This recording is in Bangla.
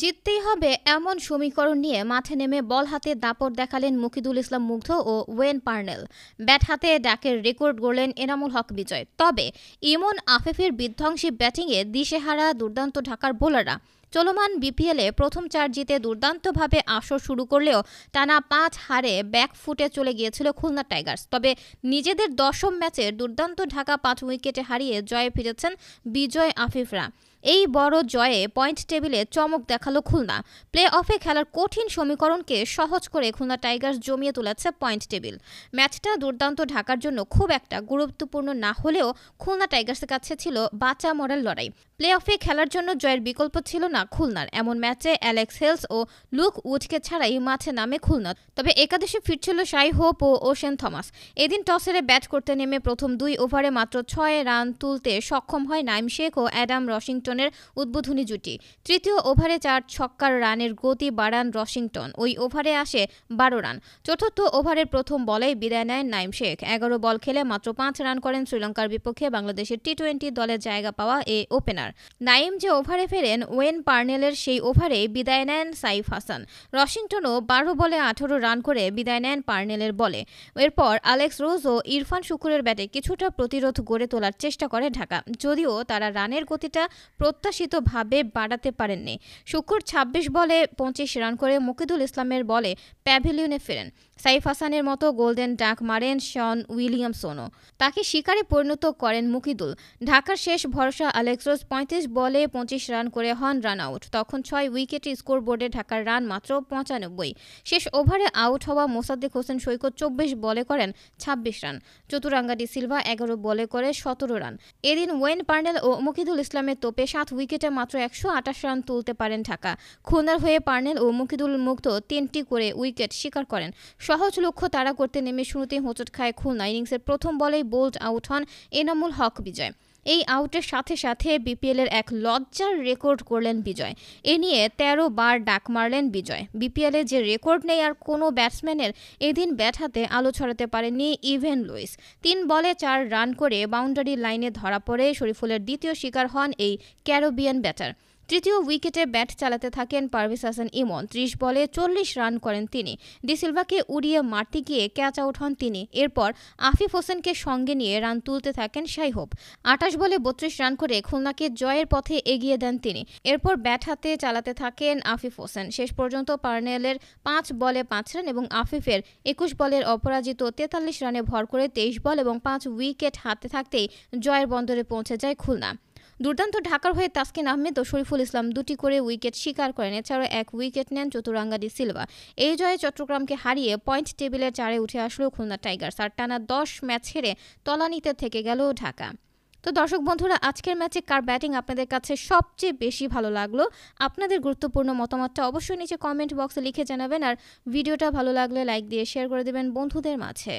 জিততেই হবে এমন সমীকরণ নিয়ে মাঠে নেমে বল হাতে দাপট দেখালেন মুকিদুল ইসলাম মুগ্ধ ও ওয়েন পার্নেল ব্যাট হাতে ডাকের রেকর্ড গড়লেন এনামুল হক বিজয় তবে ইমন আফেফের বিধ্বংসী ব্যাটিংয়ে দিশেহারা দুর্দান্ত ঢাকার বোলাররা চলমান বিপিএলে প্রথম চার জিতে দুর্দান্তভাবে আসর শুরু করলেও টানা পাঁচ হারে ব্যাক ফুটে চলে গিয়েছিল খুলনা টাইগার্স তবে নিজেদের দশম ম্যাচে দুর্দান্ত ঢাকা পাঁচ উইকেটে হারিয়ে জয়ে ফিরেছেন বিজয় আফিফরা এই বড় জয়ে পয়েন্ট টেবিলে চমক দেখালো খুলনা প্লে অফে খেলার কঠিন সমীকরণকে সহজ করে খুলনা টাইগার্স জমিয়ে তুলেছে পয়েন্ট টেবিল ম্যাচটা দুর্দান্ত ঢাকার জন্য খুব একটা গুরুত্বপূর্ণ না হলেও খুলনা টাইগার্সের কাছে ছিল বাঁচা মরার লড়াই প্লে অফে খেলার জন্য জয়ের বিকল্প ছিল না খুলনার এমন ম্যাচে অ্যালেক্স হেলস ও লুক উডকে ছাড়াই মাঠে নামে খুলনা তবে একাদশে ফিরছিল শাই হোপ ও ওশেন থমাস এদিন টসেরে ব্যাট করতে নেমে প্রথম দুই ওভারে মাত্র ছয় রান তুলতে সক্ষম হয় নাইম শেখ ও অ্যাডাম রশিংটনের উদ্বোধনী জুটি তৃতীয় ওভারে চার ছক্কার রানের গতি বাড়ান রশিংটন ওই ওভারে আসে বারো রান চতুর্থ ওভারের প্রথম বলেই বিদায় নেয় নাইম শেখ এগারো বল খেলে মাত্র পাঁচ রান করেন শ্রীলঙ্কার বিপক্ষে বাংলাদেশের টি টোয়েন্টি দলের জায়গা পাওয়া এ ওপেনার স্পিনার নাইম যে ওভারে ফেরেন ওয়েন পার্নেলের সেই ওভারে বিদায় নেন সাইফ হাসান ওয়াশিংটনও বারো বলে আঠারো রান করে বিদায় নেন পার্নেলের বলে এরপর আলেক্স রোজ ও ইরফান শুকুরের ব্যাটে কিছুটা প্রতিরোধ গড়ে তোলার চেষ্টা করে ঢাকা যদিও তারা রানের গতিটা প্রত্যাশিতভাবে বাড়াতে পারেননি শুকুর ২৬ বলে পঁচিশ রান করে মুকিদুল ইসলামের বলে প্যাভিলিয়নে ফেরেন সাইফ হাসানের মতো গোল্ডেন ডাক মারেন শন উইলিয়ামসনও তাকে শিকারে পরিণত করেন মুকিদুল ঢাকার শেষ ভরসা আলেক্সোস পঁয়ত্রিশ বলে পঁচিশ রান করে হন রান আউট তখন ছয় উইকেটে স্কোরবোর্ডে ঢাকার রান মাত্র পঁচানব্বই শেষ ওভারে আউট হওয়া মোসাদ্দেক হোসেন সৈকত চব্বিশ বলে করেন ২৬ রান চতুরাঙ্গাডি সিলভা এগারো বলে করে সতেরো রান এদিন ওয়েন পার্নেল ও মুকিদুল ইসলামের তোপে সাত উইকেটে মাত্র একশো আটাশ রান তুলতে পারেন ঢাকা খুনার হয়ে পার্নেল ও মুকিদুল মুক্ত তিনটি করে উইকেট শিকার করেন সহজ লক্ষ্য তারা করতে নেমে শুরুতেই হোঁচট খায় খুলনা ইনিংসের প্রথম বলেই বোল্ড আউট হন এনামুল হক বিজয় এই আউটের সাথে সাথে বিপিএলের এক লজ্জার রেকর্ড করলেন বিজয় এ নিয়ে ১৩ বার ডাক মারলেন বিজয় বিপিএলে যে রেকর্ড নেই আর কোনো ব্যাটসম্যানের এদিন ব্যাট হাতে আলো ছড়াতে পারেনি ইভেন লুইস তিন বলে চার রান করে বাউন্ডারি লাইনে ধরা পড়ে শরীফুলের দ্বিতীয় শিকার হন এই ক্যারোবিয়ান ব্যাটার তৃতীয় উইকেটে ব্যাট চালাতে থাকেন পারভেজ হাসান ইমন ত্রিশ বলে চল্লিশ রান করেন তিনি ডিসিলভাকে উড়িয়ে মারতে গিয়ে ক্যাচ আউট হন তিনি এরপর আফিফ হোসেনকে সঙ্গে নিয়ে রান তুলতে থাকেন সাইহোপ আটাশ বলে বত্রিশ রান করে খুলনাকে জয়ের পথে এগিয়ে দেন তিনি এরপর ব্যাট হাতে চালাতে থাকেন আফিফ হোসেন শেষ পর্যন্ত পার্নেলের পাঁচ বলে পাঁচ রান এবং আফিফের একুশ বলের অপরাজিত তেতাল্লিশ রানে ভর করে তেইশ বল এবং পাঁচ উইকেট হাতে থাকতেই জয়ের বন্দরে পৌঁছে যায় খুলনা দুর্দান্ত ঢাকার হয়ে তাসকিন আহমেদ ও শরীফুল ইসলাম দুটি করে উইকেট শিকার করেন এছাড়াও এক উইকেট নেন চতুরাঙ্গাদি সিলভা এই জয়ে চট্টগ্রামকে হারিয়ে পয়েন্ট টেবিলের চারে উঠে আসলো খুলনা টাইগার্স আর টানা দশ ম্যাচ হেরে তলানিতে থেকে গেল ঢাকা তো দর্শক বন্ধুরা আজকের ম্যাচে কার ব্যাটিং আপনাদের কাছে সবচেয়ে বেশি ভালো লাগলো আপনাদের গুরুত্বপূর্ণ মতামতটা অবশ্যই নিচে কমেন্ট বক্সে লিখে জানাবেন আর ভিডিওটা ভালো লাগলে লাইক দিয়ে শেয়ার করে দেবেন বন্ধুদের মাঝে